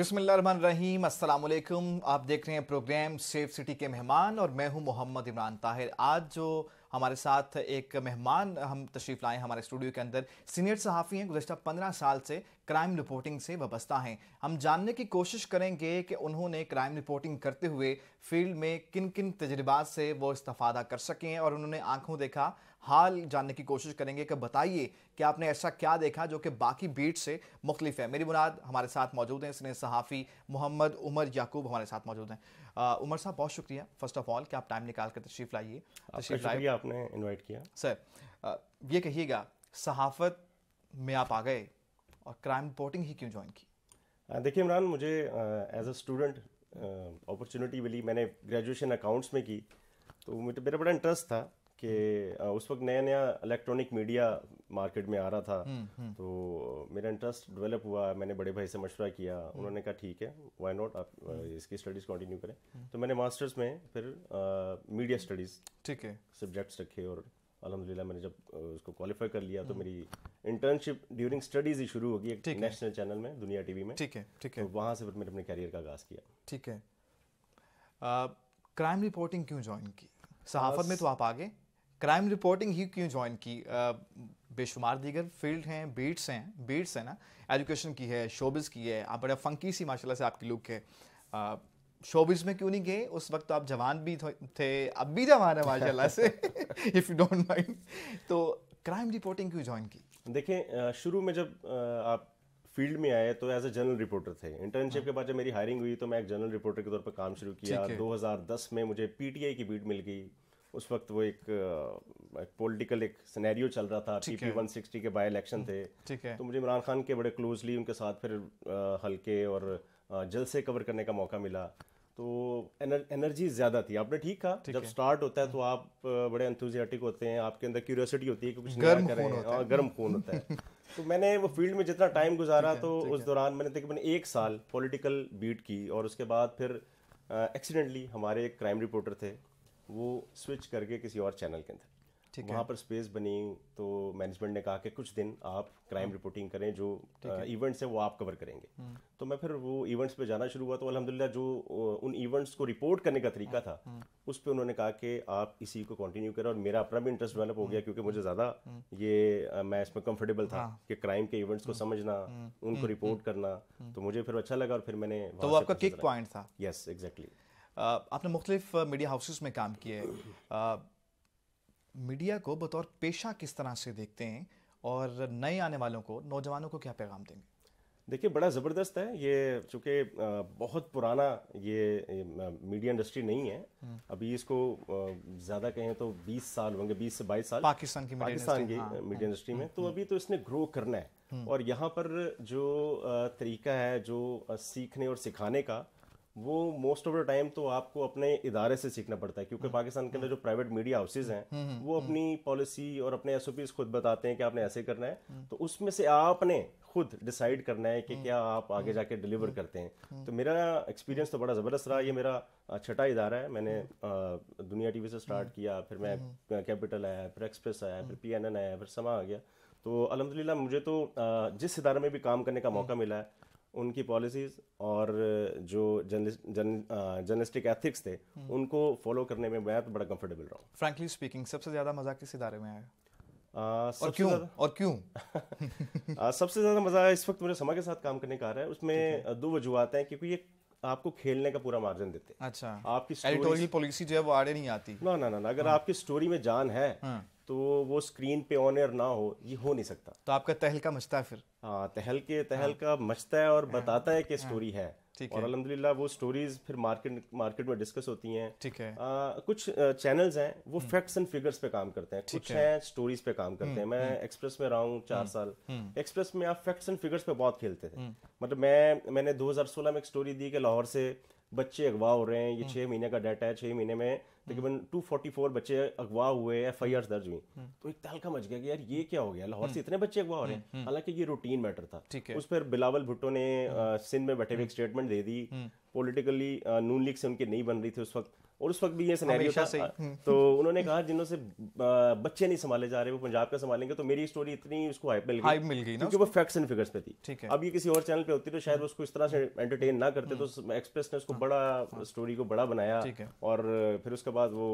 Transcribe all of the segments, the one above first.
बिस्मिल्लाम असलकुम आप देख रहे हैं प्रोग्राम सेफ सिटी के मेहमान और मैं हूं मोहम्मद इमरान ताहिर आज जो हमारे साथ एक मेहमान हम तशरीफ़ लाए हमारे स्टूडियो के अंदर सीनियर सहाफ़ी हैं गुजशत पंद्रह साल से क्राइम रिपोर्टिंग से वाबस्ता हैं हम जानने की कोशिश करेंगे कि उन्होंने क्राइम रिपोर्टिंग करते हुए फील्ड में किन किन तजर्बात से वो इस्तफ़ादा कर सकें और उन्होंने आंखों देखा हाल जानने की कोशिश करेंगे कि बताइए कि आपने ऐसा क्या देखा जो कि बाकी बीट से मुख्तलिफ है मेरी मुराद हमारे साथ मौजूद हैं इसने सहाफ़ी मोहम्मद उमर याकूब हमारे साथ मौजूद हैं उमर साहब बहुत शुक्रिया फर्स्ट ऑफ ऑल कि आप टाइम निकाल कर तशरीफ़ लाइए तशरीफ लाइए आपने इन्वाइट किया सर ये कहिएगा सहाफ़त में आप आ गए और क्राइम रिपोर्टिंग ही क्यों ज्वाइन की uh, देखिए इमरान मुझे एज अ स्टूडेंट अपॉर्चुनिटी मिली मैंने ग्रेजुएशन अकाउंट्स में की तो मुझे मेरा बड़ा इंटरेस्ट था कि uh, उस वक्त नया नया इलेक्ट्रॉनिक मीडिया मार्केट में आ रहा था हम्म, हम्म। तो uh, मेरा इंटरेस्ट डेवलप हुआ मैंने बड़े भाई से मशवरा किया हम्म। उन्होंने कहा ठीक है वाई नॉट आप इसकी स्टडीज़ कंटिन्यू करें तो मैंने मास्टर्स में फिर मीडिया स्टडीज़ ठीक है सब्जेक्ट्स रखे और अलहमदिल्ला मैंने जब उसको क्वालिफाई कर लिया तो हम्म। मेरी इंटर्नशिप ड्यूरिंग स्टडीज ही शुरू होगी एक नेशनल चैनल में दुनिया टीवी में ठीक है ठीक है तो वहाँ से फिर मैंने अपने करियर का आगाज़ किया ठीक है क्राइम रिपोर्टिंग क्यों ज्वाइन की सहाफत में तो आप आगे क्राइम रिपोर्टिंग ही क्यों ज्वाइन की बेशुमार दीगर फील्ड हैं बीट्स हैं बीट्स हैं ना एजुकेशन की है शोबिस की है आप बड़ा फंकी सी माशाल्लाह से आपकी लुक है शोबिज में क्यों नहीं गए उस वक्त तो आप जवान भी थे अब भी जवान है माशाल्लाह से इफ़ यू डोंट माइंड तो क्राइम रिपोर्टिंग क्यों ज्वाइन की देखें शुरू में जब आप फील्ड में आए तो एज ए जनरल रिपोर्टर थे इंटर्नशिप के बाद जब मेरी हायरिंग हुई तो मैं एक जनरल रिपोर्टर के तौर पर काम शुरू किया 2010 में मुझे पीटीआई की बीट मिल गई उस वक्त वो एक, एक पॉलिटिकल एक सिनेरियो चल रहा था पीपी 160 के बाय इलेक्शन थे हम्म, तो मुझे इमरान खान के बड़े क्लोजली उनके साथ फिर हल्के और जलसे कवर करने का मौका मिला तो एनर, एनर्जी ज़्यादा थी आपने ठीक कहा जब स्टार्ट होता है तो हाँ। आप बड़े एंथुजियाटिक होते हैं आपके अंदर क्यूरियोसिटी होती है कि कुछ नया करें और हाँ, गर्म खून होता है तो मैंने वो फील्ड में जितना टाइम गुजारा तो उस दौरान मैंने तकरीबन एक साल पॉलिटिकल बीट की और उसके बाद फिर एक्सीडेंटली हमारे एक क्राइम रिपोर्टर थे वो स्विच करके किसी और चैनल के अंदर वहाँ पर स्पेस बनी तो मैनेजमेंट ने कहा कि कुछ दिन आप क्राइम हाँ। रिपोर्टिंग करें जो इवेंट्स हैं वो आप कवर करेंगे हाँ। तो मैं फिर वो इवेंट्स पे जाना शुरू हुआ तो अलहमदिल्ला जो उन इवेंट्स को रिपोर्ट करने का तरीका हाँ, था उस पर उन्होंने कहा कि आप इसी को कंटिन्यू करें और मेरा अपना भी इंटरेस्ट डेवलप हो गया क्योंकि मुझे ज़्यादा ये मैं इसमें कंफर्टेबल था कि क्राइम के इवेंट्स को समझना उनको रिपोर्ट हम्म, हम्म। करना हम्म। तो मुझे फिर अच्छा लगा और फिर मैंने तो आपका किक पॉइंट था यस एग्जैक्टली आपने मुख्तलिफ मीडिया हाउसेस में काम किए मीडिया को बतौर पेशा किस तरह से देखते हैं और नए आने वालों को नौजवानों को क्या पैगाम देंगे देखिए बड़ा ज़बरदस्त है ये चूँकि बहुत पुराना ये मीडिया इंडस्ट्री नहीं है हम्म। अभी इसको ज़्यादा कहें तो 20 साल होंगे 20 से 22 साल पाकिस्तान की पाकिस्तान की हाँ। मीडिया इंडस्ट्री में हम्म, तो हम्म। अभी तो इसने ग्रो करना है और यहाँ पर जो तरीका है जो सीखने और सिखाने का वो मोस्ट ऑफ द टाइम तो आपको अपने इदारे से सीखना पड़ता है क्योंकि हम्म। पाकिस्तान के अंदर जो प्राइवेट मीडिया हाउसेज हैं हम्म, हम्म, वो अपनी पॉलिसी और अपने एसओपीज खुद बताते हैं कि आपने ऐसे करना है तो उसमें से आपने खुद डिसाइड करना है कि क्या आप आगे जाके डिलीवर करते हैं तो मेरा एक्सपीरियंस तो बड़ा ज़बरदस्त रहा ये मेरा छठा इदारा है मैंने दुनिया टीवी से स्टार्ट किया फिर मैं कैपिटल आया फिर एक्सप्रेस आया फिर पी आया फिर समा आ गया तो अलहमदिल्ला मुझे तो जिस इदारे में भी काम करने का मौका मिला है उनकी पॉलिसीज़ और जो जर्नलिस्टिक जन, एथिक्स थे हम्म। उनको फॉलो करने में मैं तो बड़ा कंफर्टेबल रहा हूँ फ्रेंकली स्पीकिंग सबसे ज़्यादा मज़ा किस इदारे में आया आ, uh, और क्यों और क्यों आ, सबसे ज़्यादा मज़ा इस वक्त मुझे समा के साथ काम करने का आ रहा है उसमें दो वजूहत हैं क्योंकि ये आपको खेलने का पूरा मार्जिन देते हैं अच्छा आपकी एडिटोरियल पॉलिसी जो है वो आड़े नहीं आती ना ना ना अगर हाँ। आपकी स्टोरी में जान है हाँ। तो वो स्क्रीन पे ऑन एयर ना हो ये हो नहीं सकता तो आपका तहलका मचता है फिर हाँ तहल के हाँ। तहल का मचता है और हाँ। बताता है कि स्टोरी हाँ। है और अलहमदिल्ला वो स्टोरीज फिर मार्केट मार्केट में डिस्कस होती हैं ठीक है आ, कुछ चैनल्स हैं वो फैक्ट्स एंड फिगर्स पे काम करते हैं कुछ हैं स्टोरीज पे काम करते हैं हम्म, मैं एक्सप्रेस हम्म। में रहा हूँ चार हम्म, साल एक्सप्रेस में आप फैक्ट्स एंड फिगर्स पे बहुत खेलते थे मतलब मैं मैंने 2016 में एक स्टोरी दी कि लाहौर से बच्चे अगवा हो रहे हैं ये छह महीने का डाटा है छह महीने में तकरीबन फोर बच्चे अगवा हुए एफ आई आर दर्ज हुई हम्म। तो एक तहलका मच गया कि यार ये क्या हो गया लाहौर हम्म। से इतने बच्चे अगवा हो रहे हैं हम्म, हालांकि ये रूटीन मैटर था उस पर बिलावल भुट्टो ने सिंध में बैठे हुए एक स्टेटमेंट दे दी पोलिटिकली नून लीग से उनके नहीं बन रही थी उस वक्त और उस वक्त भी ये सिनेरियो था हाँ। हम्म। तो उन्होंने कहा से बच्चे नहीं संभाले जा रहे वो पंजाब का संभालेंगे तो मेरी स्टोरी इतनी उसको हाइप मिल गई मिल गई क्योंकि वो फैक्ट्स एंड फिगर्स पे थी अब ये किसी और चैनल पे होती तो शायद हम्म। उसको इस तरह से एंटरटेन हम्म। ना करते तो एक्सप्रेस ने उसको हाँ। बड़ा स्टोरी हाँ। को बड़ा बनाया और फिर उसके बाद वो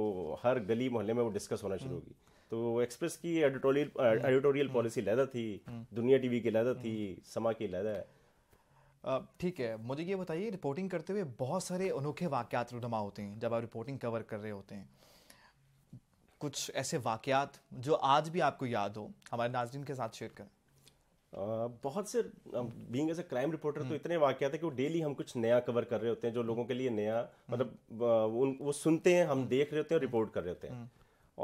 हर गली मोहल्ले में वो डिस्कस होना शुरू होगी तो एक्सप्रेस की एडिटोरियल एडिटोरियल पॉलिसी लहदा थी दुनिया टीवी की लहदा थी समा की लहदा है ठीक है मुझे ये बताइए रिपोर्टिंग करते हुए बहुत सारे अनोखे वाक्यात रुनमा होते हैं जब आप रिपोर्टिंग कवर कर रहे होते हैं कुछ ऐसे वाक्यात जो आज भी आपको याद हो हमारे नाजरन के साथ शेयर करें बहुत से बींग एज अ क्राइम रिपोर्टर तो हम्म। इतने वाक्यात है कि वो डेली हम कुछ नया कवर कर रहे होते हैं जो लोगों के लिए नया हम्म। मतलब उन वो सुनते हैं हम हम्म। देख रहे होते हैं और रिपोर्ट कर रहे होते हैं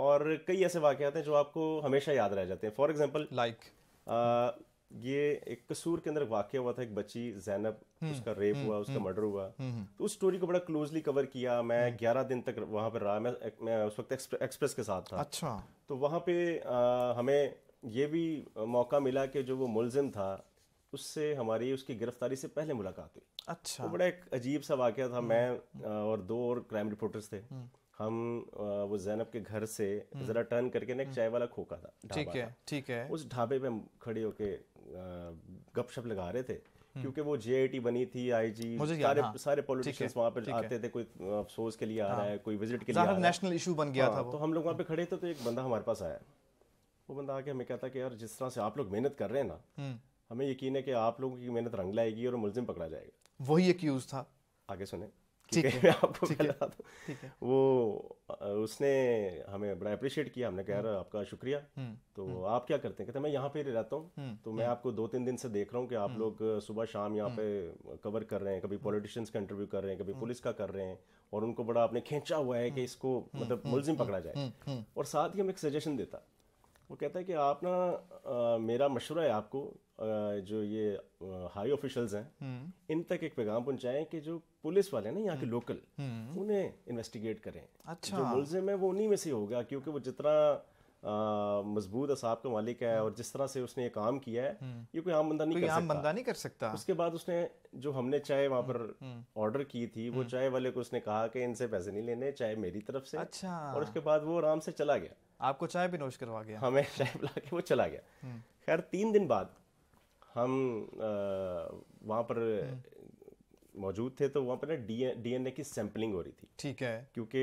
और कई ऐसे वाक्यात हैं जो आपको हमेशा याद रह जाते हैं फॉर एग्जाम्पल लाइक ये एक कसूर के अंदर वाक्य हुआ था एक बच्ची जैनब हम्म, उसका रेप हुआ हम्म, उसका मर्डर हम्म, हुआ तो उस स्टोरी को बड़ा क्लोजली कवर किया मैं ग्यारह दिन तक वहां पर रहा मैं, मैं उस वक्त एक्सप्रेस के साथ था अच्छा तो वहां पे आ, हमें ये भी मौका मिला कि जो वो मुलजिम था उससे हमारी उसकी गिरफ्तारी से पहले मुलाकात हुई अच्छा तो बड़ा एक अजीब सा वाक्य था मैं और दो और क्राइम रिपोर्टर्स थे हम वो जैनब के घर से हम्म। जरा टर्न करके ना एक हम्म। चाय वाला खोखा था ठीक है ठीक है उस ढाबे पे खड़े होके गपशप लगा रहे थे हम्म। क्योंकि वो जे बनी थी जी सारे हाँ, सारे पॉलिटिशियंस वहाँ पे आते थे कोई अफसोस के लिए आ हाँ। रहा है कोई विजिट के लिए नेशनल इशू बन गया हाँ, था तो हम लोग वहाँ पे खड़े थे तो एक बंदा हमारे पास आया वो बंदा आके हमें कहता कि यार जिस तरह से आप लोग मेहनत कर रहे हैं ना हमें यकीन है कि आप लोगों की मेहनत रंग लाएगी और मुलजिम पकड़ा जाएगा वही एक था आगे सुने ठीक है आपको बता दूँ वो उसने हमें बड़ा अप्रिशिएट किया हमने कह रहा हम्म। आपका शुक्रिया हम्म, तो हम्म। आप क्या करते हैं कहते मैं यहाँ पे रहता हूँ तो मैं आपको दो तीन दिन से देख रहा हूँ कि आप लोग सुबह शाम यहाँ पे कवर कर रहे हैं कभी पॉलिटिशियंस का इंटरव्यू कर रहे हैं कभी पुलिस का कर रहे हैं और उनको बड़ा आपने खींचा हुआ है कि इसको मतलब मुलजिम पकड़ा जाए और साथ ही हम एक सजेशन देता वो कहता है कि आप ना मेरा मशवरा है आपको जो ये हाई ऑफिशियल्स हैं हम्म। इन तक एक पैगाम पहुंचाएं कि जो पुलिस वाले हैं ना यहाँ के हम्म। लोकल हम्म। उन्हें इन्वेस्टिगेट करें अच्छा जो मुलजिम है वो उन्हीं में से होगा क्योंकि वो जितना मजबूत असाब का मालिक है और जिस तरह से उसने ये काम किया है ये कोई आम बंदा नहीं कोई कर आम बंदा नहीं कर सकता उसके बाद उसने जो हमने चाय वहाँ पर ऑर्डर की थी वो चाय वाले को उसने कहा कि इनसे पैसे नहीं लेने चाय मेरी तरफ से अच्छा और उसके बाद वो आराम से चला गया आपको चाय भी नोश करवा गया हमें चाय पिला के वो चला गया खैर तीन दिन बाद हम वहाँ पर मौजूद थे तो वहाँ पर ना डी एन ए की सैम्पलिंग हो रही थी ठीक है क्योंकि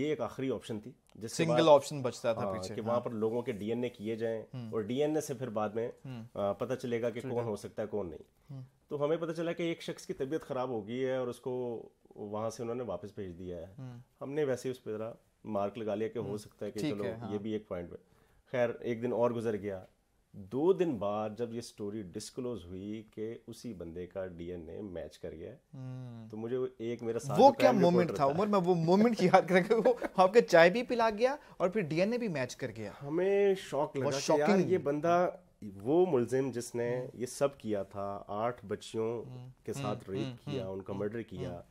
ये एक आखिरी ऑप्शन थी सिंगल ऑप्शन बचता था हाँ, पीछे कि वहाँ हाँ। पर लोगों के डीएनए किए जाएं हम्म। और डीएनए से फिर बाद में हम्म। पता चलेगा कि कौन हो सकता है कौन नहीं हम्म। तो हमें पता चला कि एक शख्स की तबीयत खराब हो गई है और उसको वहाँ से उन्होंने वापस भेज दिया है हमने वैसे उस पर मार्क लगा लिया कि हो सकता है कि चलो हाँ। ये भी एक पॉइंट खैर एक दिन और गुजर गया दो दिन बाद जब ये स्टोरी डिस्क्लोज हुई कि उसी बंदे का डीएनए मैच कर गया हम्म। तो मुझे वो एक मेरा साथ वो क्या मोमेंट था उमर मैं वो मोमेंट की याद करेंगे वो आपके चाय भी पिला गया और फिर डीएनए भी मैच कर गया हमें शौक लगा कि यार ये बंदा वो मुलजिम जिसने हम्म। ये सब किया था आठ बच्चियों हम्म। के साथ रेप किया उनका मर्डर किया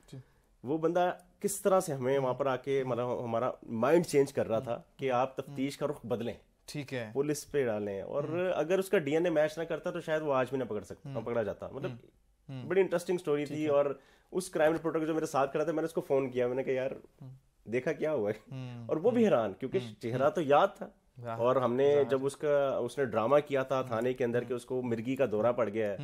वो बंदा किस तरह से हमें वहां पर आके मतलब हमारा माइंड चेंज कर रहा था कि आप तफ्तीश का रुख बदलें ठीक है पुलिस पे डाले और हम्म। अगर उसका डीएनए मैच ना करता तो शायद वो आज भी ना पकड़ सकता हम्म। पकड़ा जाता मतलब हम्म। बड़ी इंटरेस्टिंग स्टोरी थी और उस क्राइम रिपोर्टर को जो मेरे साथ खड़ा था मैंने उसको फोन किया मैंने कहा यार देखा क्या हुआ है और वो भी हैरान क्योंकि चेहरा तो याद था हाँ। और हमने जब उसका उसने ड्रामा किया था थाने के अंदर के उसको मिर्गी का दौरा पड़ गया है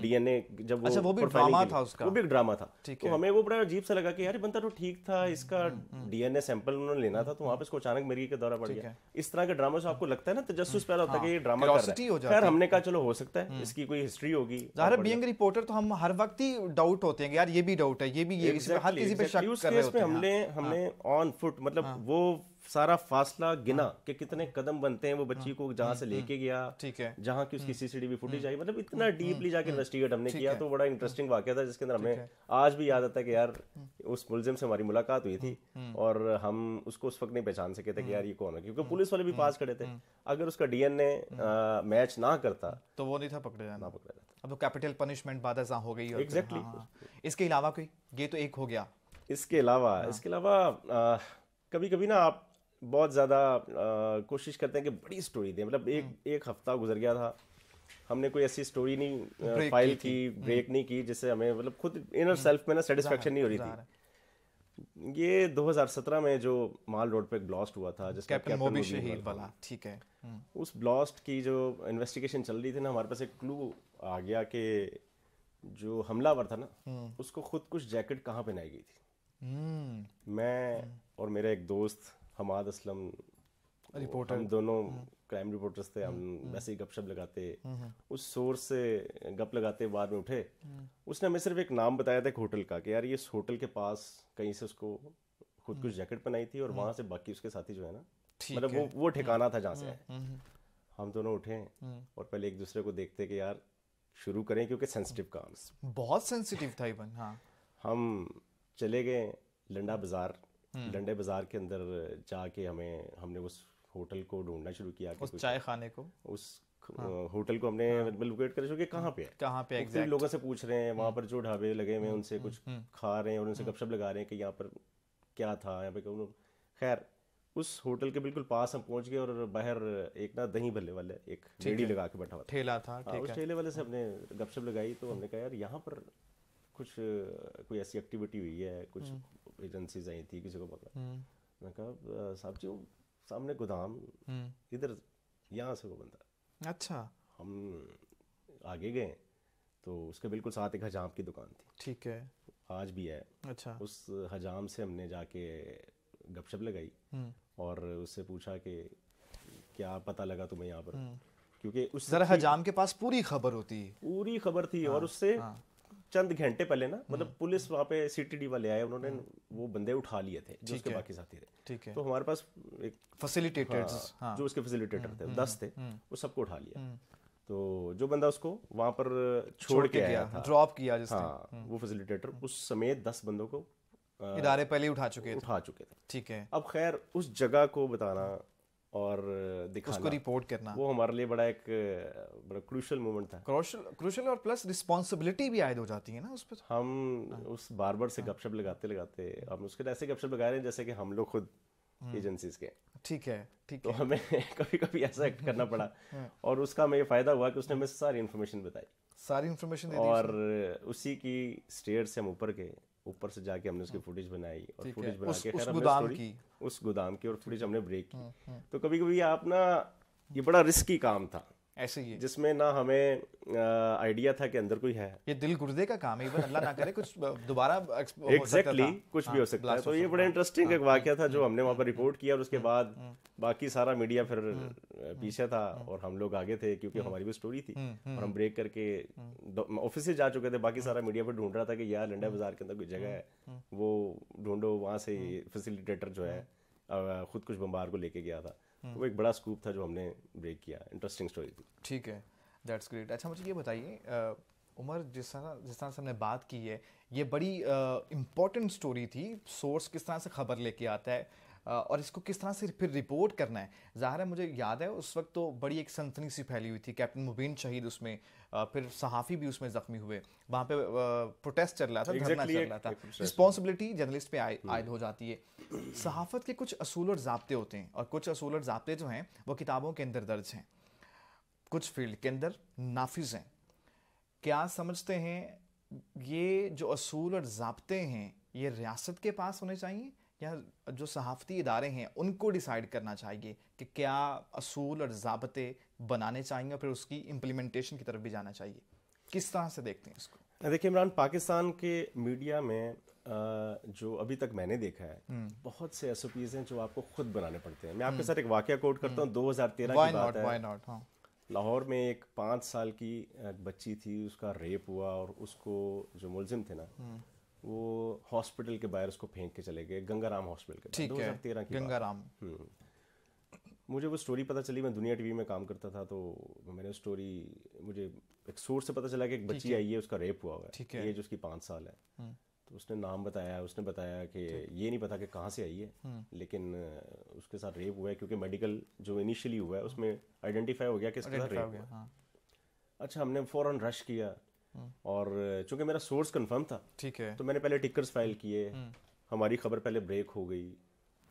डीएनए हम्म, हम्म। जब वो अच्छा, वो भी ड्रामा था उसका वो भी ड्रामा था तो हमें वो बड़ा अजीब सा लगा कि यार बंदा तो ठीक था हम्म, इसका डीएनए सैंपल उन्होंने लेना था तो वहां पे इसको अचानक मिर्गी का दौरा पड़ गया इस तरह के ड्रामा से आपको लगता है ना तजस तो पैदा होता है कि ये ड्रामा हाँ। खैर हमने कहा चलो हो सकता है इसकी कोई हिस्ट्री होगी जाहिर रिपोर्टर तो हम हर वक्त ही डाउट होते हैं यार ये भी डाउट है ये भी ये हमने हाँ, हमने ऑन फुट मतलब वो सारा फासला गिना हाँ। कि कितने कदम बनते हैं वो बच्ची हाँ। को जहां से हम्म, लेके हम्म। गया ठीक है जहां की उसकी सीसीटीवी हम्म। फुटेज आई मतलब इतना डीपली जाके इन्वेस्टिगेट हमने किया तो बड़ा इंटरेस्टिंग वाक्य था जिसके अंदर हमें आज भी याद आता है कि यार उस मुलजिम से हमारी मुलाकात हुई थी और हम उसको उस वक्त नहीं पहचान सके थे कि यार ये कौन है क्योंकि पुलिस वाले भी पास खड़े थे अगर उसका डीएनए मैच ना करता तो वो नहीं था पकड़े जाना पकड़ा जाता अब तो कैपिटल पनिशमेंट बाद हो गई एग्जैक्टली हाँ, इसके अलावा कोई ये तो एक हो गया इसके अलावा इसके अलावा कभी कभी ना आप बहुत ज़्यादा कोशिश करते हैं कि बड़ी स्टोरी दें मतलब एक हम्म। एक हफ्ता गुजर गया था हमने कोई ऐसी स्टोरी नहीं फाइल की की ब्रेक हम्म। नहीं की जिससे हमें मतलब खुद इनर सेल्फ हम्म। में ना सेटिस्फेक्शन नहीं हो रही थी ये 2017 में जो माल रोड पे एक ब्लास्ट हुआ था जिसका कैप्टन मोबी शहीद वाला ठीक है उस ब्लास्ट की जो इन्वेस्टिगेशन चल रही थी ना हमारे पास एक क्लू आ गया कि जो हमलावर था ना उसको खुद कुछ जैकेट कहाँ पहनाई गई थी मैं और मेरा एक दोस्त हमाद असलम रिपोर्टर हम दोनों क्राइम हम्म. रिपोर्टर्स थे हम हम्म, हम्म. वैसे ही गपशप लगाते उस सोर्स से गप लगाते बाद में उठे उसने हमें सिर्फ एक नाम बताया था एक होटल का कि यार ये इस होटल के पास कहीं से उसको खुद कुछ जैकेट बनाई थी और वहाँ से बाकी उसके साथी जो है ना मतलब वो वो ठिकाना था जहाँ से हम दोनों उठे और पहले एक दूसरे को देखते कि यार शुरू करें क्योंकि सेंसिटिव काम बहुत सेंसिटिव था इवन हाँ हम चले गए लंडा बाज़ार हम्म। डंडे बाज़ार के अंदर जाके हमें हमने उस होटल को ढूंढना शुरू किया उस चाय खाने को उस हाँ, होटल को हमने हाँ। लोकेट मतलब कर शुरू कहाँ पे है कहाँ पे एग्जैक्ट तो लोगों से पूछ रहे हैं वहाँ हम्म। पर जो ढाबे लगे हुए हम्म, उनसे कुछ खा रहे हैं और उनसे गपशप लगा रहे हैं कि यहाँ पर क्या था यहाँ पे खैर उस होटल के बिल्कुल पास हम पहुंच गए और बाहर एक ना दही भल्ले वाले एक लगा के बैठा हुआ ठेला था, था हाँ, उस ठेले वाले से हाँ। हमने गपशप लगाई तो हमने कहा यार यहाँ पर कुछ कोई ऐसी एक्टिविटी हुई है कुछ एजेंसीज हम्म। आई थी किसी को पकड़ा हम्म। मैं कहा साहब जी सामने गोदाम हम्म। इधर यहाँ से वो बंदा अच्छा हम आगे गए तो उसके बिल्कुल साथ एक हजाम की दुकान थी ठीक है आज भी है अच्छा उस हजाम से हमने जाके गपशप लगाई और उससे पूछा कि क्या पता लगा तुम्हें यहाँ पर क्योंकि उस जरा हजाम के पास पूरी खबर होती पूरी खबर थी हाँ, और उससे हाँ. चंद घंटे पहले ना मतलब हम्म, पुलिस हम्म। वहाँ पे सीटीडी वाले आए उन्होंने हम्म। वो बंदे उठा लिए थे जो उसके बाकी साथी थे ठीक है तो हमारे पास एक फैसिलिटेटर्स हाँ, हाँ, जो उसके फैसिलिटेटर थे दस थे वो सबको उठा लिया तो जो बंदा उसको वहाँ पर छोड़, छोड़ के आया था ड्रॉप किया जिसने हाँ, वो फैसिलिटेटर उस समय दस बंदों को इदारे पहले उठा चुके उठा चुके थे ठीक है अब खैर उस जगह को बताना और दिखाना उसको रिपोर्ट करना वो हमारे लिए बड़ा एक बड़ा क्रूशल मोमेंट था क्रूशल क्रूशल और प्लस रिस्पॉन्सिबिलिटी भी आयद हो जाती है ना उस पर हम हाँ। उस बार बार से हाँ। गपशप लगाते लगाते हम उसके ऐसे गपशप लगा रहे हैं जैसे कि हम लोग खुद एजेंसीज हम्म। के ठीक है ठीक तो है। हमें कभी कभी ऐसा एक्ट करना पड़ा हाँ। और उसका हमें फायदा हुआ कि उसने हमें सारी इन्फॉर्मेशन बताई सारी इन्फॉर्मेशन और उसी की स्टेट से हम ऊपर गए ऊपर से जाके हमने उसकी फुटेज हाँ। बनाई और फुटेज बना के खैर की उस गोदाम की और फुटेज हमने ब्रेक की हाँ, हाँ। तो कभी कभी आप ना ये बड़ा रिस्की काम था ऐसे ही जिसमें ना हमें आइडिया था कि अंदर कोई है ये दिल गुर्दे का काम है इवन अल्लाह ना करे कुछ दोबारा एग्जैक्टली कुछ भी हो हाँ, सकता है तो ये बड़ा इंटरेस्टिंग एक हाँ, वाक्य हाँ, था जो हमने वहाँ पर रिपोर्ट किया और उसके बाद बाकी सारा मीडिया फिर पीछे था और हम लोग आगे थे क्योंकि हमारी भी स्टोरी थी और हम ब्रेक करके ऑफिस से जा चुके थे बाकी सारा मीडिया पर ढूंढ रहा था कि यार लंडा बाजार के अंदर कोई जगह है वो ढूंढो वहाँ से फैसिलिटेटर जो है खुद कुछ बम्बार को लेके गया था तो वो एक बड़ा स्कूप था जो हमने ब्रेक किया इंटरेस्टिंग स्टोरी थी ठीक है दैट्स ग्रेट अच्छा मुझे ये बताइए उमर जिस तरह जिस तरह से हमने बात की है ये बड़ी इम्पोर्टेंट स्टोरी थी सोर्स किस तरह से खबर लेके आता है और इसको किस तरह से फिर रिपोर्ट करना है ज़ाहिर है मुझे याद है उस वक्त तो बड़ी एक सनसनी सी फैली हुई थी कैप्टन मुबीन शहीद उसमें फिर सहाफ़ी भी उसमें ज़ख्मी हुए वहाँ पे प्रोटेस्ट चल रहा था exactly धरना चल रहा था रिस्पॉन्सिबिलिटी जर्नलिस्ट पे हम्म। आयद हो जाती है सहाफ़त के कुछ असूल और जबते होते हैं और कुछ असूल और जबते जो हैं वो किताबों के अंदर दर्ज हैं कुछ फील्ड के अंदर नाफिज हैं क्या समझते हैं ये जो असूल और जबते हैं ये रियासत के पास होने चाहिए या जो सहाफ़ती इदारे हैं उनको डिसाइड करना चाहिए कि क्या असूल और जबते बनाने चाहिए और फिर उसकी इम्प्लीमेंटेशन की तरफ भी जाना चाहिए किस तरह से देखते हैं इसको देखिए इमरान पाकिस्तान के मीडिया में जो अभी तक मैंने देखा है हम्म। बहुत से एस हैं जो आपको खुद बनाने पड़ते हैं मैं आपके हम्म। साथ एक वाक्य कोट करता हूँ हम्म। दो की बात है हाँ। लाहौर में एक पाँच साल की बच्ची थी उसका रेप हुआ और उसको जो मुलजिम थे ना वो हॉस्पिटल के बाहर उसको फेंक के चले गए गंगाराम हॉस्पिटल के ठीक है तेरह की गंगाराम हम्म। मुझे वो स्टोरी पता चली मैं दुनिया टीवी में काम करता था तो मैंने स्टोरी मुझे एक सोर्स से पता चला कि एक बच्ची आई है उसका रेप हुआ हुआ है ये जो उसकी पाँच साल है हम्म। तो उसने नाम बताया उसने बताया कि ये नहीं पता कि कहाँ से आई है हम्म। लेकिन उसके साथ रेप हुआ है क्योंकि मेडिकल जो इनिशियली हुआ है उसमें आइडेंटिफाई हो गया कि इसके साथ रेप हुआ हाँ। अच्छा हमने फ़ौरन रश किया और चूंकि मेरा सोर्स कंफर्म था ठीक है तो मैंने पहले टिकर्स फाइल किए हम्म। हमारी खबर पहले ब्रेक हो गई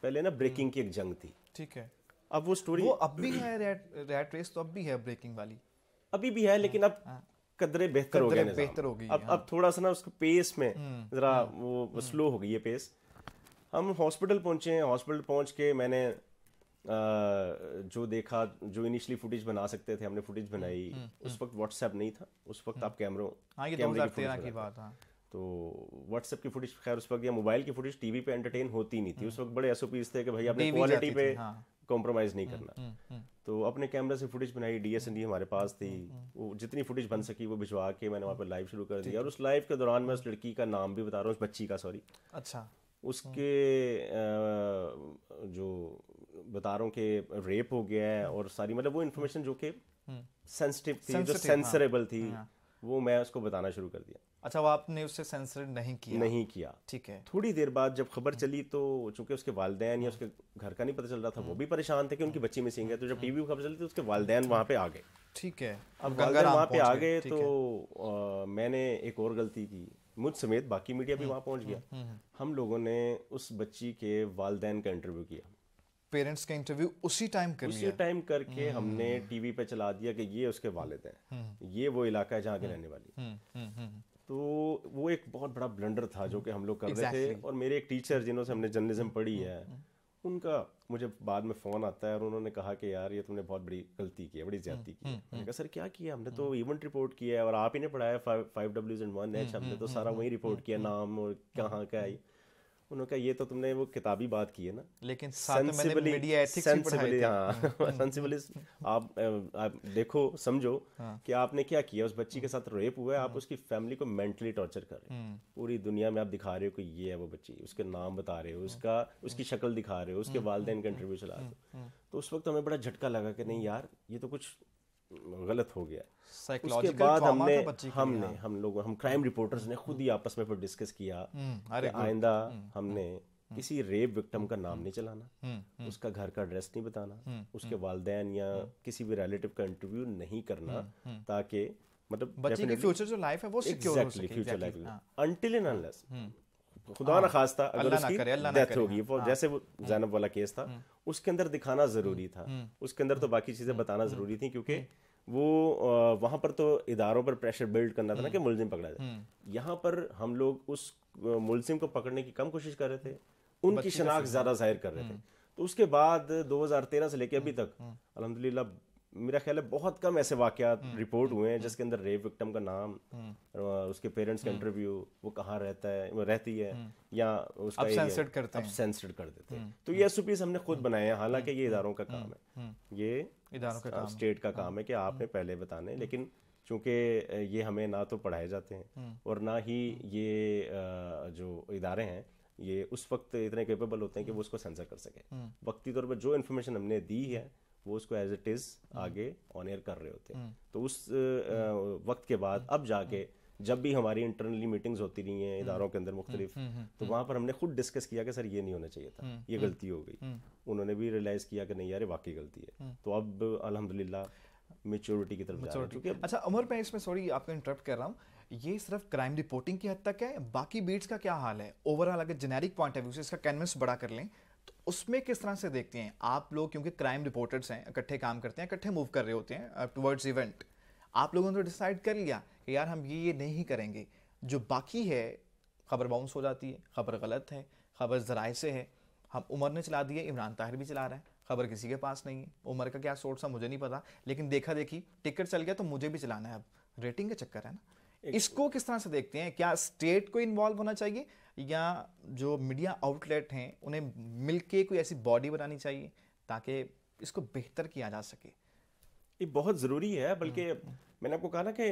पहले ना ब्रेकिंग हम्म। की एक जंग थी ठीक है अब वो स्टोरी वो अब भी है रैट रैट रेस तो अब भी है ब्रेकिंग वाली अभी भी है लेकिन हाँ, अब हाँ। कदरे बेहतर हो गया बेहतर हो गई अब अब हाँ। थोड़ा सा ना उसको पेस में हम्म, जरा वो स्लो हो गई है पेस हम हॉस्पिटल पहुंचे हॉस्पिटल पहुंच के मैंने जो देखा जो इनिशियली फुटेज बना सकते थे हमने फुटेज हम्म, बनाई हम्म, हम्म। उस वक्त व्हाट्सएप नहीं था उस वक्त आप कैमरों हाँ, की बात हाँ। तो व्हाट्सएप की फुटेज खैर उस वक्त या मोबाइल की फुटेज टीवी पे एंटरटेन होती नहीं थी उस वक्त बड़े एसओपीज थे कि भाई आपने क्वालिटी पे कॉम्प्रोमाइज हाँ। नहीं करना तो अपने कैमरा से फुटेज बनाई डीएसएलडी हमारे पास थी वो जितनी फुटेज बन सकी वो भिजवा के मैंने वहाँ पर लाइव शुरू कर दिया और उस लाइव के दौरान मैं उस लड़की का नाम भी बता रहा हूँ उस बच्ची का सॉरी अच्छा उसके जो बता रहा हूँ कि रेप हो गया है और सारी मतलब वो इन्फॉर्मेशन जो कि सेंसिटिव हम्म। थी जो सेंसरेबल हाँ। थी हाँ। वो मैं उसको बताना शुरू कर दिया अच्छा वो आपने उससे सेंसर नहीं किया नहीं किया ठीक है थोड़ी देर बाद जब खबर हम्म। चली तो चूंकि उसके वालदेन या उसके घर का नहीं पता चल रहा था वो हम्म। भी परेशान थे कि उनकी बच्ची मिसिंग है तो जब टीवी खबर चली तो उसके वालदेन वहाँ पे आ गए ठीक है अब वालदेन वहाँ पे आ गए तो मैंने एक और गलती की मुझ समेत बाकी मीडिया भी वहाँ पहुँच गया हम लोगों ने उस बच्ची के वालदेन का इंटरव्यू किया पेरेंट्स का इंटरव्यू उसी टाइम कर उसी टाइम करके हम्म। हमने टीवी पे चला दिया कि ये उसके वालिद हैं हम्म। ये वो इलाका है जहाँ के हम्म। रहने वाली तो वो एक बहुत बड़ा ब्लंडर था जो कि हम लोग कर exactly. रहे थे और मेरे एक टीचर जिन्होंने हमने जर्नलिज्म पढ़ी है उनका मुझे बाद में फ़ोन आता है और उन्होंने कहा कि यार ये तुमने बहुत बड़ी गलती की है बड़ी ज्यादा की है मैंने कहा सर क्या किया हमने तो इवेंट रिपोर्ट किया है और आप ही ने पढ़ाया फाइव डब्ल्यूज एंड वन एच हमने तो सारा वही रिपोर्ट किया नाम और कहाँ का है उन्होंने कहा ये तो तुमने वो किताबी बात की है ना लेकिन सेंसिबली हाँ, हाँ। आप देखो समझो हाँ। कि आपने क्या किया उस बच्ची के साथ रेप हुआ है आप उसकी फैमिली को मेंटली टॉर्चर कर रहे हो हम्म। पूरी दुनिया में आप दिखा रहे हो कि ये है वो बच्ची उसके नाम बता रहे हो उसका उसकी शक्ल दिखा रहे हो उसके हम्म, हम्म, वालदेन का इंटरव्यू चला रहे हो तो उस वक्त हमें बड़ा झटका लगा कि नहीं यार ये तो कुछ गलत हो गया उसके बाद हमने तो हमने हाँ। हम लोग हम क्राइम रिपोर्टर्स ने खुद ही आपस में फिर डिस्कस किया हम्म, कि आइंदा हम्म, हम्म। हमने किसी रेप विक्टिम का नाम नहीं चलाना उसका घर का एड्रेस नहीं बताना उसके वालदेन या किसी भी रिलेटिव का इंटरव्यू नहीं करना ताकि मतलब बच्चे की फ्यूचर जो लाइफ है वो सिक्योर हो सके future life until and unless खुदा ना हाँ। खास था अगर उसकी डेथ होगी वो हाँ। जैसे वो हाँ। जैनब वाला केस था उसके अंदर दिखाना ज़रूरी था उसके अंदर तो बाकी चीज़ें बताना ज़रूरी थी क्योंकि वो वहां पर तो इदारों पर प्रेशर बिल्ड करना था ना कि मुलजिम पकड़ा जाए यहाँ पर हम लोग उस मुलजिम को पकड़ने की कम कोशिश कर रहे थे तो उनकी शनाख्त ज़्यादा जाहिर कर रहे थे तो उसके बाद 2013 से लेके अभी तक अलहमदिल्ला मेरा ख्याल है बहुत कम ऐसे वाकयात हम्म, रिपोर्ट हम्म, हुए हैं हम्म। जिसके अंदर रेप विक्टम का नाम उसके पेरेंट्स का इंटरव्यू वो कहाँ रहता है वो रहती है या उसका अब सेंसर्ड करते हैं सेंसर्ड कर देते हैं तो ये एस हमने खुद बनाए हैं हालांकि ये इदारों का काम है ये इधारों का काम स्टेट का काम है कि आपने पहले बताने लेकिन चूँकि ये हमें ना तो पढ़ाए जाते हैं और ना ही ये जो इदारे हैं ये उस वक्त इतने कैपेबल होते हैं कि वो उसको सेंसर कर सके वक्ती तौर पर जो इन्फॉर्मेशन हमने दी है वो उसको एज इट इज आगे ऑन एयर कर रहे होते हैं हम्म। तो उस वक्त के बाद अब जाके हम्म। जब भी हमारी इंटरनली मीटिंग्स होती रही हैं हम्म। इधारों के अंदर मुख्तलिफ तो वहाँ पर हमने खुद डिस्कस किया कि सर ये नहीं होना चाहिए था ये गलती हो गई उन्होंने भी रियलाइज़ किया कि नहीं यार वाकई गलती है तो अब अलहमदिल्ला मेच्योरिटी की तरफ क्योंकि अच्छा अमर मैं इसमें सॉरी आपको इंटरप्ट कर रहा हूँ ये सिर्फ क्राइम रिपोर्टिंग की हद तक है बाकी बीट्स का क्या हाल है ओवरऑल अगर जेनेरिक पॉइंट ऑफ व्यू से इसका कैनवस बड़ा कर लें तो उसमें किस तरह से देखते हैं आप लोग क्योंकि क्राइम रिपोर्टर्स हैं इकट्ठे काम करते हैं इकट्ठे मूव कर रहे होते हैं टुवर्ड्स uh, इवेंट आप लोगों ने तो डिसाइड कर लिया कि यार हम ये ये नहीं करेंगे जो बाकी है खबर बाउंस हो जाती है खबर गलत है खबर ज़राए से है हम उमर ने चला है इमरान ताहिर भी चला रहा है खबर किसी के पास नहीं है उमर का क्या सोर्स है मुझे नहीं पता लेकिन देखा देखी टिकट चल गया तो मुझे भी चलाना है अब रेटिंग का चक्कर है ना इसको किस तरह से देखते हैं क्या स्टेट को इन्वॉल्व होना चाहिए या जो मीडिया आउटलेट हैं उन्हें मिलके कोई ऐसी बॉडी बनानी चाहिए ताकि इसको बेहतर किया जा सके ये बहुत ज़रूरी है बल्कि हम्म, हम्म। मैंने आपको कहा ना कि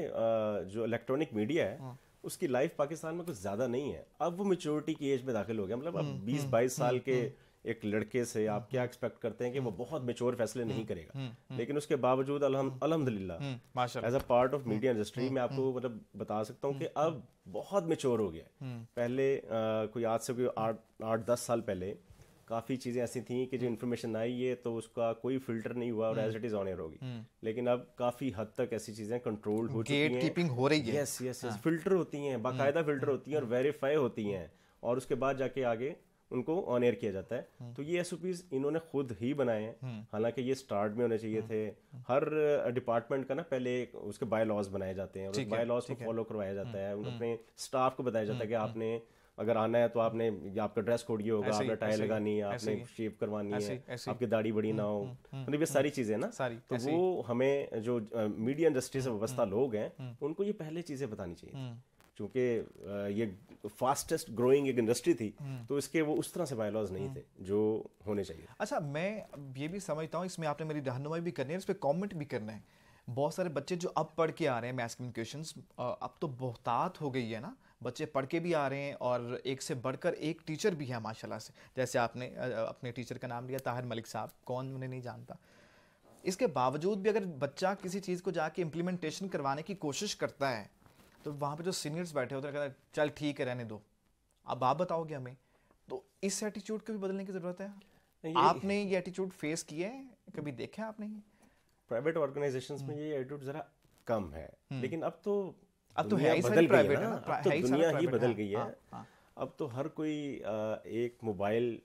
जो इलेक्ट्रॉनिक मीडिया है हाँ। उसकी लाइफ पाकिस्तान में कुछ ज़्यादा नहीं है अब वो मेच्योरिटी की एज में दाखिल हो गया मतलब अब हम्म, बीस बाईस साल के एक लड़के से आप हम्म, क्या एक्सपेक्ट करते हैं कि वो हम्म, बहुत मेच्योर फैसले नहीं हम्म, करेगा लेकिन उसके बावजूद अलहमदिल्ला as a part of media industry मैं आपको मतलब बता सकता हूँ कि अब बहुत मेच्योर हो गया पहले कोई आज से कोई आठ आठ दस साल पहले काफ़ी चीज़ें ऐसी थी कि जो इन्फॉर्मेशन आई है तो उसका कोई फिल्टर नहीं हुआ और एज इट इज ऑनियर होगी लेकिन अब काफ़ी हद तक ऐसी चीज़ें कंट्रोल हो चुकी हैं हो रही है यस यस फिल्टर होती हैं बाकायदा फिल्टर होती हैं और वेरीफाई होती हैं और उसके बाद जाके आगे उनको ऑन एयर किया जाता है हम्म। तो ये एस इन्होंने खुद ही बनाए हैं हम्म। हालांकि ये स्टार्ट में होने चाहिए हम्म। थे हर डिपार्टमेंट का ना पहले उसके बाय लॉज बनाए जाते हैं और बाय लॉज को फॉलो करवाया जाता है अपने स्टाफ को बताया जाता है कि आपने अगर आना है तो आपने आपका ड्रेस कोड ये होगा आपने टाई लगानी है आपने शेप करवानी है आपकी दाढ़ी बड़ी ना हो मतलब ये सारी चीजें ना सारी तो वो हमें जो मीडिया इंडस्ट्री से व्यवस्था लोग हैं उनको ये पहले चीजें बतानी चाहिए चूँकि ये फास्टेस्ट ग्रोइंग एक इंडस्ट्री थी हम्म। तो इसके वो उस तरह से बायलॉज नहीं हम्म। थे जो होने चाहिए अच्छा मैं ये भी समझता हूँ इसमें आपने मेरी रहनुमाई भी करनी है इस पर कॉमेंट भी करना है बहुत सारे बच्चे जो अब पढ़ के आ रहे हैं मैथ्स कम्युनिकेशन अब तो बहुतात हो गई है ना बच्चे पढ़ के भी आ रहे हैं और एक से बढ़कर एक टीचर भी है माशाल्लाह से जैसे आपने अपने टीचर का नाम लिया ताहिर मलिक साहब कौन उन्हें नहीं जानता इसके बावजूद भी अगर बच्चा किसी चीज़ को जाके इम्प्लीमेंटेशन करवाने की कोशिश करता है तो वहाँ पे जो सीनियर्स बैठे होते हैं कहते हैं चल ठीक है रहने दो अब आप बताओगे हमें तो इस एटीट्यूड को भी बदलने की ज़रूरत है ये आपने ये एटीट्यूड फेस किए हैं कभी देखा आपने प्राइवेट ऑर्गेनाइजेशन में ये एटीट्यूड ज़रा कम है हम्म। लेकिन अब तो अब तो है बदल गई है ना हाँ, अब तो दुनिया ही बदल हाँ, गई है हाँ, अब तो हर कोई एक मोबाइल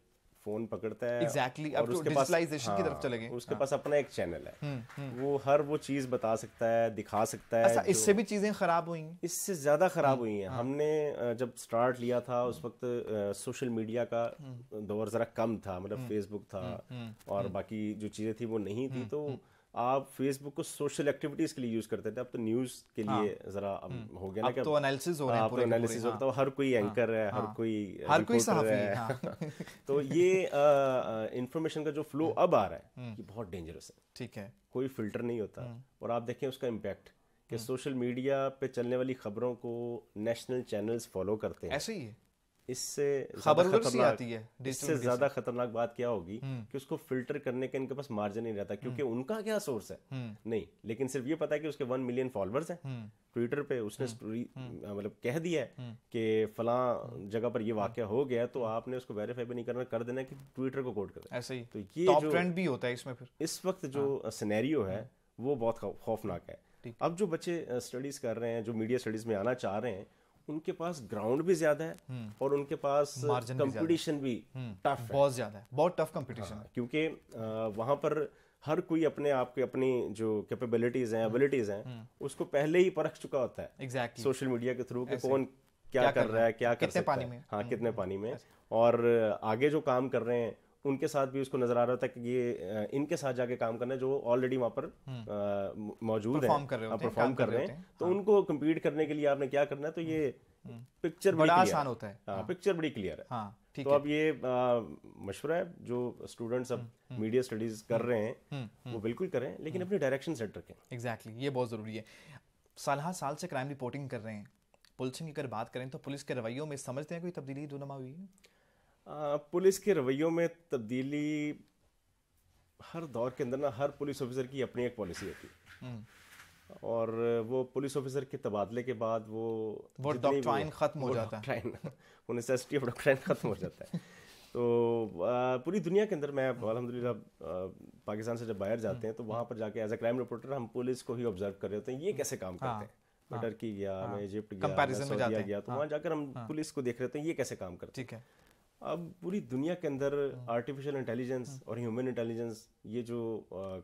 फोन पकड़ता है exactly. और तो उसके पास हाँ, की तरफ हाँ, चले गए उसके हाँ. पास अपना एक चैनल है हुँ, हम्म, हुँ. हम्म। वो हर वो चीज बता सकता है दिखा सकता है अच्छा, इससे भी चीजें खराब हुई इससे ज्यादा खराब हुई हैं हाँ। हमने जब स्टार्ट लिया था उस हम्म। वक्त सोशल मीडिया का दौर जरा कम था मतलब फेसबुक था और बाकी जो चीजें थी वो नहीं थी तो आप फेसबुक को सोशल एक्टिविटीज के लिए यूज करते थे अब तो न्यूज के हाँ। लिए हाँ, जरा अब हम्म। हो गया ना तो एनालिसिस हाँ, तो हो रहा है तो एनालिसिस हाँ, होता हाँ। है हर कोई एंकर है हर कोई हर कोई है तो ये इंफॉर्मेशन का जो फ्लो हम्म। अब आ रहा है हम्म। ये बहुत डेंजरस है ठीक है कोई फिल्टर नहीं होता और आप देखें उसका इम्पैक्ट कि सोशल मीडिया पे चलने वाली खबरों को नेशनल चैनल्स फॉलो करते हैं ऐसे ही इससे खबर उधर आती है इससे ज्यादा खतरनाक बात क्या होगी हम्म। कि उसको फिल्टर करने का इनके पास मार्जिन नहीं रहता क्योंकि हम्म। उनका क्या सोर्स है हम्म। नहीं लेकिन सिर्फ ये पता है कि उसके वन मिलियन फॉलोअर्स हैं ट्विटर पे उसने मतलब कह दिया है कि फला जगह पर ये वाक्य हो गया तो आपने उसको वेरीफाई भी नहीं करना कर देना कि ट्विटर को कोड कर ऐसे ही तो ये ट्रेंड भी होता है इसमें फिर इस वक्त जो सिनेरियो हाँ। है वो बहुत खौफनाक है अब जो बच्चे स्टडीज कर रहे हैं जो मीडिया स्टडीज में आना चाह रहे हैं उनके पास ग्राउंड भी ज्यादा है हम्म। और उनके पास कंपटीशन भी, भी टफ हम्म। बहुत ज्यादा है बहुत टफ कंपटीशन हाँ, है क्योंकि वहां पर हर कोई अपने आप के अपनी जो कैपेबिलिटीज हैं एबिलिटीज हम्म। हैं उसको पहले ही परख चुका होता है एग्जैक्टली सोशल मीडिया के थ्रू कि कौन क्या, क्या कर रहा है क्या कर सकता है हाँ कितने पानी में और आगे जो काम कर रहे हैं उनके साथ भी उसको नजर आ रहा था कि ये इनके साथ जाके काम करना जो ऑलरेडी वहां पर हम्म। मौजूद है परफॉर्म कर रहे हाँ, हैं तो हाँ। उनको कम्पीट करने के लिए आपने क्या करना है तो ये पिक्चर हम्म। हम्म। बड़ा आसान होता है पिक्चर हाँ, बड़ी क्लियर है तो अब ये मशवरा है जो स्टूडेंट्स अब मीडिया स्टडीज कर रहे हैं वो बिल्कुल करें लेकिन अपनी डायरेक्शन सेट रखें एग्जैक्टली ये बहुत ज़रूरी है साल साल से क्राइम रिपोर्टिंग कर रहे हैं पुलिस की अगर बात करें तो पुलिस के रवैयों में समझते हैं कोई तब्दीली रूनमा हुई है पुलिस के रवैयों में तब्दीली हर दौर के अंदर ना हर पुलिस ऑफिसर की अपनी एक पॉलिसी होती है हम्म। और वो पुलिस ऑफिसर के तबादले के बाद वो वो डॉक्ट्राइन खत्म हो जाता है वो नेसेसिटी ऑफ डॉक्ट्राइन खत्म हो जाता है तो पूरी दुनिया के अंदर मैं अलहमदिल्ला पाकिस्तान से जब बाहर जाते हैं हम्म। तो वहाँ पर जाके एज ए क्राइम रिपोर्टर हम पुलिस को ही ऑब्जर्व कर रहे होते हैं ये कैसे काम करते हाँ, हैं हाँ, हाँ, मैं टर्की गया मैं इजिप्ट गया मैं गया तो वहाँ जाकर हम पुलिस को देख रहे होते हैं ये कैसे काम करते हैं अब पूरी दुनिया के अंदर आर्टिफिशियल हम्म। इंटेलिजेंस हम्म। और ह्यूमन इंटेलिजेंस ये जो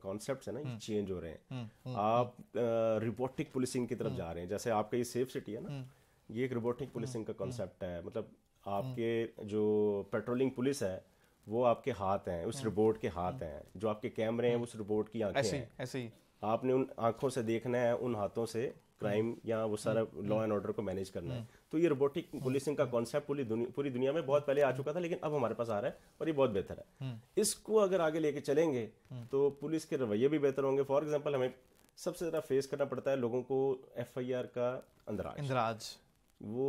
कॉन्सेप्ट है ना ये चेंज हम्म। हो रहे हैं आप रिबोटिक पुलिसिंग की तरफ जा रहे हैं जैसे आपका ये सेफ सिटी है ना ये एक रिबोटिक पुलिसिंग का कॉन्सेप्ट है मतलब आपके जो पेट्रोलिंग पुलिस है वो आपके हाथ हैं उस रिबोट के हाथ हैं जो आपके कैमरे हैं उस रिबोट की आंखें हैं ऐसे ही आपने उन आंखों से देखना है उन हाथों से क्राइम या वो सारा लॉ एंड ऑर्डर को मैनेज करना है तो ये रोबोटिक पुलिसिंग हम्म। का कॉन्सेप्ट पूरी दुनिया पूरी दुनिया में बहुत पहले आ चुका था लेकिन अब हमारे पास आ रहा है और ये बहुत बेहतर है हम्म। इसको अगर आगे लेके चलेंगे हम्म। तो पुलिस के रवैये भी बेहतर होंगे फॉर एग्जाम्पल हमें सबसे ज़्यादा फेस करना पड़ता है लोगों को एफ का अंदराज अंदराज वो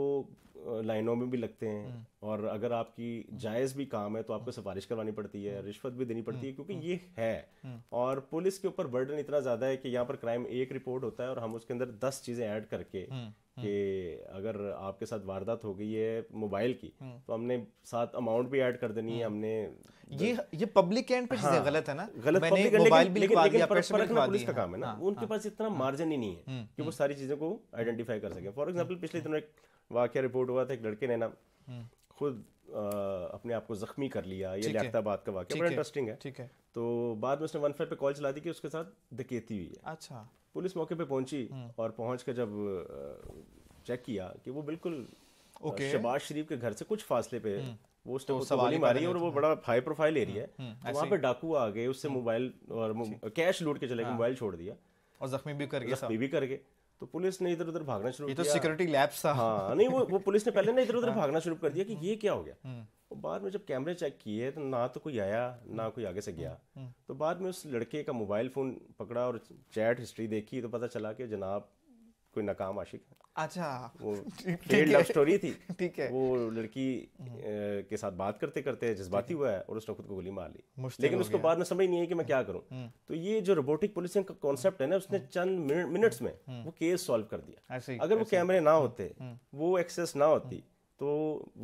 लाइनों में भी लगते हैं और अगर आपकी जायज़ भी काम है तो आपको सिफारिश करवानी पड़ती है रिश्वत भी देनी पड़ती है क्योंकि ये है और पुलिस के ऊपर बर्डन इतना ज़्यादा है कि यहाँ पर क्राइम एक रिपोर्ट होता है और हम उसके अंदर दस चीज़ें ऐड करके कि अगर आपके साथ वारदात हो गई है मोबाइल की तो हमने साथ अमाउंट भी ऐड कर देनी है हमने ये ये पब्लिक एंड पे हाँ, गलत है ना गलत पब्लिक मोबाइल भी लेकिन, लेकिन, लेकिन रखना पुलिस का काम है ना हाँ, उनके पास इतना मार्जिन ही नहीं है हम्म। कि वो सारी चीजों को आइडेंटिफाई कर सके फॉर एग्जांपल पिछले हम्म। दिनों एक वाक्य रिपोर्ट हुआ था एक लड़के ने ना हम्म। खुद अपने आप को जख्मी कर लिया ये लियाबाद का वाक्य बड़ा इंटरेस्टिंग है ठीक है तो बाद में उसने वन फाइव पे कॉल चला दी कि उसके साथ डकैती हुई है अच्छा पुलिस मौके पे पहुंची हम्म। और पहुंच कर जब चेक किया कि वो बिल्कुल okay. शबाज शरीफ के घर से कुछ फासले पे हम्म। वो उसने तो सवाली मारी और वो बड़ा हाई प्रोफाइल एरिया है हम्म, तो वहाँ पे डाकू आ गए उससे मोबाइल और कैश लूट के चले गए मोबाइल हाँ। छोड़ दिया और जख्मी भी कर गए जख्मी भी कर गए तो पुलिस ने इधर उधर भागना शुरू तो किया सिक्योरिटी लैब्स था हाँ नहीं वो वो पुलिस ने पहले ना इधर उधर हाँ। भागना शुरू कर दिया कि ये क्या हो गया तो बाद में जब कैमरे चेक किए तो ना तो कोई आया ना कोई आगे से हम्म, गया हम्म। तो बाद में उस लड़के का मोबाइल फोन पकड़ा और चैट हिस्ट्री देखी तो पता चला कि जनाब कोई नाकाम आशिक है अच्छा वो फेल लव स्टोरी थी ठीक है वो लड़की हम्म। के साथ बात करते करते जज्बाती हुआ है और उसने खुद को गोली मार ली लेकिन उसको बाद में समझ नहीं है कि मैं क्या करूं हम्म। तो ये जो रोबोटिक पुलिसिंग का कॉन्सेप्ट है ना उसने हम्म। चंद मिनट्स में वो केस सॉल्व कर दिया अगर वो कैमरे ना होते वो एक्सेस ना होती तो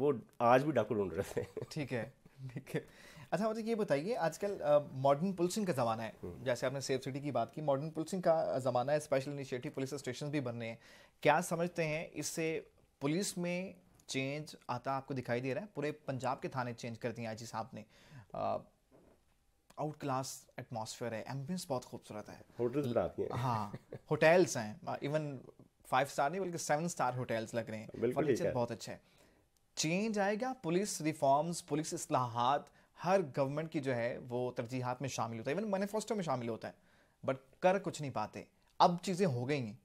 वो आज भी डाकू ढूंढ रहे थे ठीक है ठीक है अच्छा मुझे ये बताइए आजकल मॉडर्न पुलिसिंग का ज़माना है हम्म। जैसे आपने सेफ सिटी की बात की मॉडर्न पुलिसिंग का ज़माना है स्पेशल इनिशिएटिव पुलिस स्टेशन भी बन रहे हैं क्या समझते हैं इससे पुलिस में चेंज आता आपको दिखाई दे रहा है पूरे पंजाब के थाने चेंज कर दिए आई साहब ने आउट क्लास एटमोसफेयर है एम्बियंस बहुत खूबसूरत है होटल्स हैं हाँ होटल्स हैं इवन फाइव स्टार नहीं बल्कि सेवन स्टार होटल्स लग रहे हैं फर्नीचर बहुत अच्छा है चेंज आएगा पुलिस रिफॉर्म्स पुलिस असलाहत हर गवर्नमेंट की जो है वो तरजीहत में शामिल होता है इवन मैनिफेस्टो में शामिल होता है बट कर कुछ नहीं पाते अब चीज़ें हो गई हैं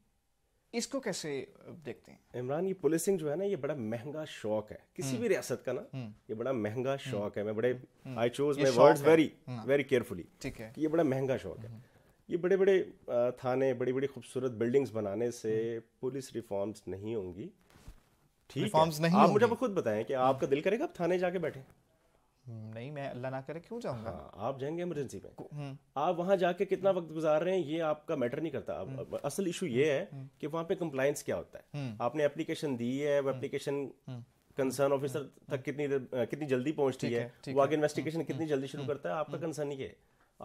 इसको कैसे देखते हैं इमरान ये पुलिसिंग जो है ना ये बड़ा महंगा शौक है किसी हम्म। भी रियासत का ना हम्म। हम्म। हाँ। ये बड़ा महंगा शौक है मैं बड़े I choose my word very very carefully ठीक है ये बड़ा महंगा शौक है ये बड़े बड़े थाने बड़ी बड़ी खूबसूरत बिल्डिंग्स बनाने से पुलिस रिफॉर्म्स नहीं होंगी ठीक है नहीं आप मुझे खुद बताएं कि आपका दिल करेगा आप थाने जाके बैठे नहीं मैं अल्लाह ना करे क्यों जाऊंगा हाँ, आप जाएंगे इमरजेंसी में हम्म। आप वहाँ जाके कितना वक्त गुजार रहे हैं ये आपका मैटर नहीं करता आप, हम्म। असल इशू ये है हम्म। कि वहाँ पे कंप्लायंस क्या होता है आपने एप्लीकेशन दी है वो एप्लीकेशन कंसर्न ऑफिसर तक कितनी कितनी जल्दी पहुंचती है वो आगे इन्वेस्टिगेशन कितनी जल्दी शुरू करता है आपका कंसर्न ये है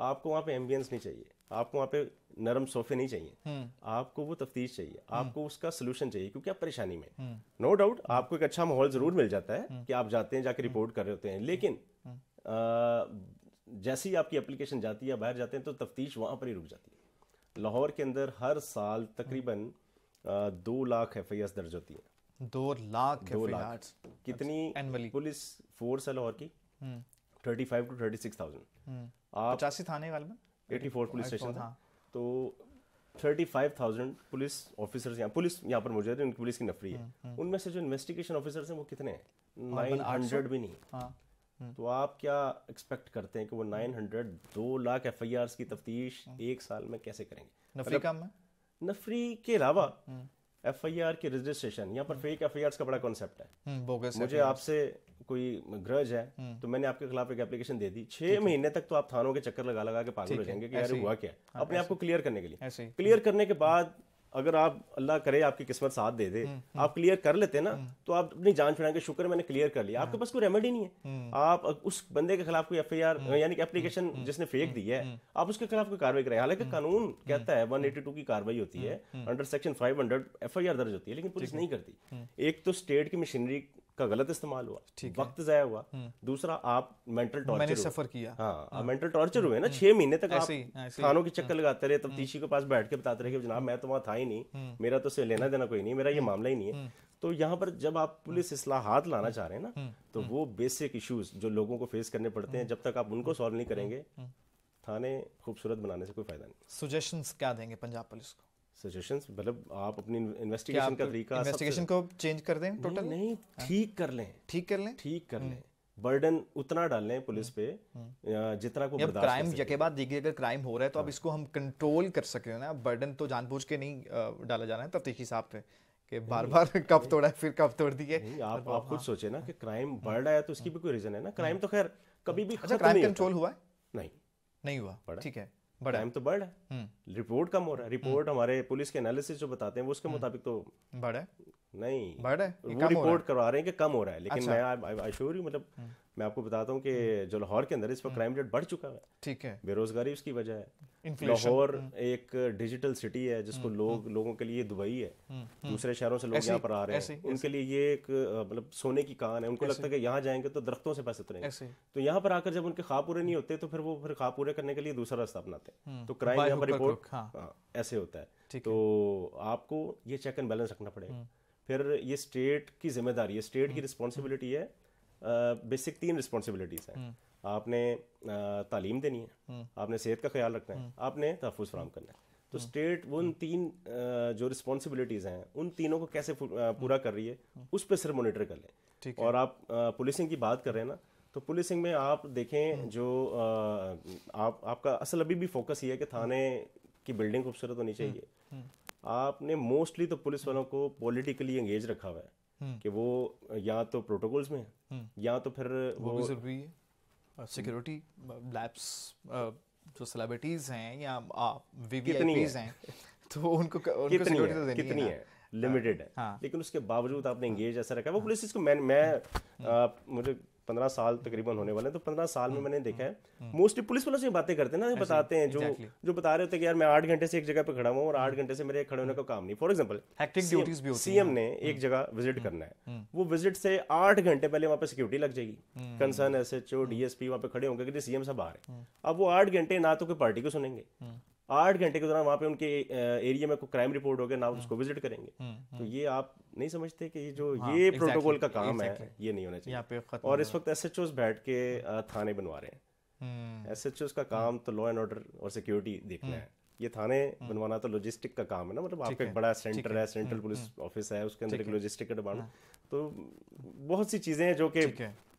आपको वहाँ पे एम्बियंस नहीं चाहिए आपको वहाँ पे नरम सोफे नहीं चाहिए आपको वो तफ्तीश चाहिए आपको उसका सोल्यूशन चाहिए क्योंकि आप परेशानी में नो no डाउट आपको एक अच्छा माहौल जरूर मिल जाता है कि आप जाते हैं जाके रिपोर्ट कर रहे होते हैं लेकिन जैसे ही आपकी एप्लीकेशन जाती है बाहर जाते हैं तो तफ्तीश वहाँ पर ही रुक जाती है लाहौर के अंदर हर साल तकरीबन दो लाख एफ आई दर्ज होती हैं दो लाख दो लाख कितनी पुलिस फोर्स है लाहौर की hmm. Thirty five to thirty six thousand hmm. आप पचासी थाने वाले एटी फोर पुलिस स्टेशन था हाँ। तो thirty five thousand police officers यहाँ पुलिस यहाँ पर मौजूद है उनकी पुलिस की नफरी है हम्म, उनमें से जो इन्वेस्टिगेशन ऑफिसर्स हैं वो कितने हैं नाइन हंड्रेड भी नहीं है हाँ। हम्म। तो आप क्या एक्सपेक्ट करते हैं कि वो 900 हम्म। दो लाख एफ की तफ्तीश हम्म। एक साल में कैसे करेंगे नफरी मतलब काम में नफरी के अलावा एफ आई आर की रजिस्ट्रेशन यहाँ पर फेक एफ आई आर का बड़ा कॉन्सेप्ट है मुझे आपसे कोई ग्रज है तो मैंने आपके खिलाफ एक एप्लीकेशन दे दी छह महीने तक तो आप थानों के चक्कर लगा लगा के पागल हो जाएंगे कि यार हुआ क्या हाँ, अपने आप को क्लियर करने के लिए क्लियर करने के बाद अगर आप अल्लाह करे आपकी किस्मत साथ दे दे हम्म, हम्म। आप क्लियर कर लेते ना हम्म। तो आप अपनी जान छुड़ा के शुक्र मैंने क्लियर कर लिया आपके पास कोई रेमेडी नहीं है आप उस बंदे के खिलाफ कोई एफ आई आर यानी कि एप्लीकेशन जिसने फेक दी है आप उसके खिलाफ कोई कार्रवाई करें हालांकि कानून कहता है 182 की कार्रवाई होती है अंडर सेक्शन 500 एफआईआर दर्ज होती है लेकिन पुलिस नहीं करती एक तो स्टेट की मशीनरी का गलत इस्तेमाल हुआ ठीक वक्त जाया हुआ हम्म। दूसरा आप मेंटल टॉर्चर मैंने सफर किया हाँ मेंटल टॉर्चर हाँ। हुए ना हम्म। छह महीने तक आप थानों के चक्कर हाँ। लगाते रहे तफ्तीशी हम्म। के पास बैठ के बताते रहे जनाब मैं तो वहां था ही नहीं मेरा तो उसे लेना देना कोई नहीं मेरा ये मामला ही नहीं है तो यहाँ पर जब आप पुलिस असलाहत लाना चाह रहे हैं ना तो वो बेसिक इश्यूज जो लोगों को फेस करने पड़ते हैं जब तक आप उनको सॉल्व नहीं करेंगे थाने खूबसूरत बनाने से कोई फायदा नहीं सजेशंस क्या देंगे पंजाब पुलिस को सजेशंस मतलब आप अपनी इन्वेस्टिगेशन का तरीका इन्वेस्टिगेशन को चेंज कर दें टोटल नहीं हाँ। ठीक कर लें ठीक कर लें ठीक कर हम्म। लें बर्डन उतना डाल लें पुलिस हम्म। पे हम्म। जितना को बर्दाश्त क्राइम बाद देखिए अगर क्राइम हो रहा है तो आप हाँ। इसको हम कंट्रोल कर सकते हैं ना बर्डन तो जानबूझ के नहीं डाला जा रहा है तफ्तीशी साहब पे कि बार बार कब तोड़ा है फिर कब तोड़ दिए आप हाँ। आप खुद सोचे ना कि क्राइम बढ़ रहा है तो इसकी भी कोई रीजन है ना क्राइम तो खैर कभी भी अच्छा क्राइम कंट्रोल हुआ है नहीं नहीं हुआ ठीक है टाइम तो बढ़ है रिपोर्ट hmm. कम हो रहा है रिपोर्ट hmm. हमारे पुलिस के एनालिसिस जो बताते हैं वो उसके hmm. मुताबिक तो बढ़ है नहीं बढ़ है वो रिपोर्ट करवा रहे हैं कि कम हो रहा है लेकिन अच्छा। मैं आई श्योर यू मतलब मैं आपको बताता हूँ कि हम्म। जो लाहौर के अंदर इस वक्त क्राइम हम्म। रेट बढ़ चुका है ठीक है बेरोजगारी उसकी वजह है लाहौर हम्म। एक डिजिटल सिटी है जिसको लोग लोगों के लिए दुबई है दूसरे शहरों से लोग यहाँ पर आ रहे हैं उनके लिए ये एक मतलब सोने की कान है उनको लगता है कि यहाँ जाएंगे तो दरख्तों से पैसे उतरेंगे तो यहाँ पर आकर जब उनके खा पूरे नहीं होते तो फिर वो फिर खा पूरे करने के लिए दूसरा रास्ता अपनाते हैं तो क्राइम यहाँ पर रिपोर्ट हाँ। हाँ, ऐसे होता है तो आपको ये चेक एंड बैलेंस रखना पड़ेगा फिर ये स्टेट की जिम्मेदारी है स्टेट की रिस्पॉन्सिबिलिटी है बेसिक तीन रिस्पॉन्सिबिलिटीज हैं हम्म। आपने तालीम देनी है हम्म। आपने सेहत का ख्याल रखना है हम्म। आपने तहफ़ फ्राहम करना है तो स्टेट वो उन तीन जो रिस्पॉन्सिबिलिटीज हैं उन तीनों को कैसे पूरा कर रही है उस पर सिर्फ मोनिटर कर लें और आप पुलिसिंग की बात कर रहे हैं ना तो पुलिसिंग में आप देखें जो आप आपका असल अभी भी फोकस ये है कि थाने की बिल्डिंग खूबसूरत होनी चाहिए आपने मोस्टली तो पुलिस वालों को पॉलिटिकली एंगेज रखा हुआ है हम्म। कि वो या तो प्रोटोकॉल्स में हम्म। या तो फिर वो, भी जरूरी है सिक्योरिटी लैब्स जो सेलिब्रिटीज हैं या आप वीवीआईपीज हैं तो उनको उनको सिक्योरिटी तो देनी है कितनी है, लिमिटेड है हाँ। लेकिन उसके बावजूद आपने एंगेज हाँ। ऐसा रखा वो पुलिस इसको मैं मैं हाँ। मुझे पंद्रह साल तकरीबन होने वाले हैं तो पंद्रह साल में हम्म, मैंने देखा है मोस्टली हम्म, हम्म। पुलिस वालों से बातें करते हैं ना बताते हैं जो जो बता रहे होते हैं कि यार मैं आठ घंटे से एक जगह पर खड़ा हुआ और आठ घंटे से मेरे खड़े होने का काम नहीं फॉर एग्जाम्पल सीएम ने एक जगह विजिट करना है वो विजिट से आठ घंटे पहले वहाँ पे सिक्योरिटी लग जाएगी concern S H O DSP वहाँ पे खड़े होंगे कि सीएम साहब आ रहे हैं अब वो आठ घंटे ना तो कोई पार्टी को सुनेंगे आठ घंटे के दौरान वहाँ पे उनके एरिया में कोई क्राइम रिपोर्ट हो गया ना उसको विजिट करेंगे हम्म, हम्म। तो ये आप नहीं समझते कि ये जो हाँ, ये प्रोटोकॉल का काम है ये नहीं होना चाहिए और इस वक्त एस एच ओज बैठ के थाने बनवा रहे हैं एस एच ओज का काम तो लॉ एंड ऑर्डर और सिक्योरिटी देखना हम्म। है ये थाने बनवाना तो लॉजिस्टिक का काम है ना मतलब आपका एक बड़ा सेंटर है सेंट्रल पुलिस ऑफिस है उसके अंदर एक लॉजिस्टिक का डिपार्ट हाँ। तो बहुत सी चीज़ें हैं जो कि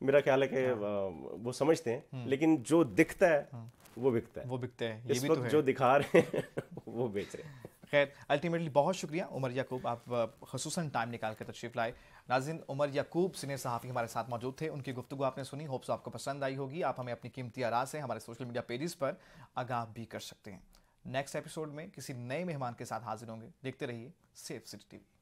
मेरा ख्याल है कि हाँ। वो समझते हैं लेकिन जो दिखता है वो बिकता है वो बिकते हैं ये इस भी तो है। जो दिखा रहे हैं वो बेच रहे हैं खैर अल्टीमेटली बहुत शुक्रिया उमर याकूब आप खसूस टाइम निकाल कर तशरीफ लाए नाजिन उमर याकूब सीनियर सहाफ़ी हमारे साथ मौजूद थे उनकी गुफ्तु आपने सुनी होप्स आपको पसंद आई होगी आप हमें अपनी कीमती आरा से हमारे सोशल मीडिया पेजेस पर आगाह भी कर सकते हैं नेक्स्ट एपिसोड में किसी नए मेहमान के साथ हाजिर होंगे देखते रहिए सेफ सिटी टीवी